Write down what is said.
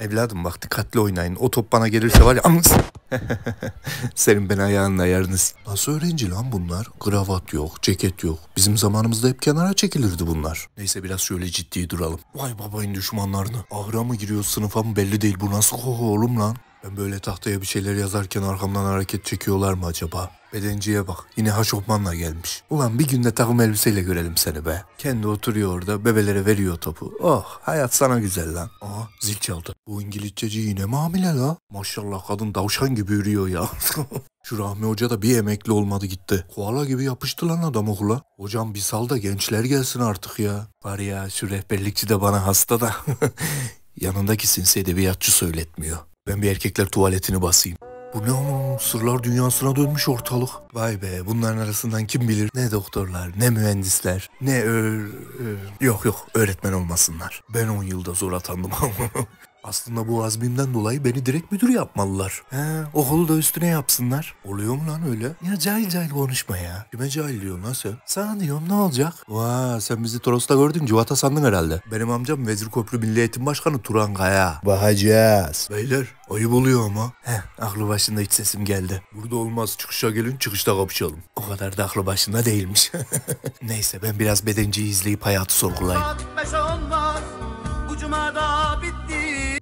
Evladım bak dikkatli oynayın. O top bana gelirse var ya amız. Senin ben ayağınla yarınız. Nasıl öğrenci lan bunlar? Kravat yok, ceket yok. Bizim zamanımızda hep kenara çekilirdi bunlar. Neyse biraz şöyle ciddi duralım. Vay babayın düşmanlarını. Ahra mı giriyor sınıfa mı belli değil. Bu nasıl koku oğlum lan? Ben böyle tahtaya bir şeyler yazarken arkamdan hareket çekiyorlar mı acaba? Bedenciye bak yine haşopmanla gelmiş. Ulan bir günde takım elbiseyle görelim seni be. Kendi oturuyor orada bebelere veriyor topu. Oh hayat sana güzel lan. Aa zil çaldı. Bu İngilizceci yine mi hamile la? Maşallah kadın davşan gibi yürüyor ya. Şu Rahmi Hoca da bir emekli olmadı gitti. Koala gibi yapıştı lan adam okula. Hocam bir sal da gençler gelsin artık ya. Var ya şu rehberlikçi de bana hasta da. Yanındaki sinsi edebiyatçı söyletmiyor. Ben bir erkekler tuvaletini basayım. Bu ne ama sırlar dünyasına dönmüş ortalık. Vay be bunların arasından kim bilir ne doktorlar ne mühendisler ne ö, ö, yok yok öğretmen olmasınlar. Ben 10 yılda zor atandım ama Aslında bu azmimden dolayı beni direkt müdür yapmalılar. He, okulu da üstüne yapsınlar. Oluyor mu lan öyle? Ya cahil cahil konuşma ya. Kime cahil diyorsun lan sen? Sana diyorum ne olacak? Vaa sen bizi Toros'ta gördün civata sandın herhalde. Benim amcam Vezir Köprü Milli Eğitim Başkanı Turan Kaya. Bakacağız. Beyler ayıp buluyor ama. Heh aklı başında hiç sesim geldi. Burada olmaz çıkışa gelin çıkışta kapışalım. O kadar da aklı başında değilmiş. Neyse ben biraz bedenciyi izleyip hayatı sorgulayayım. Bitmese olmaz, bu cumada bit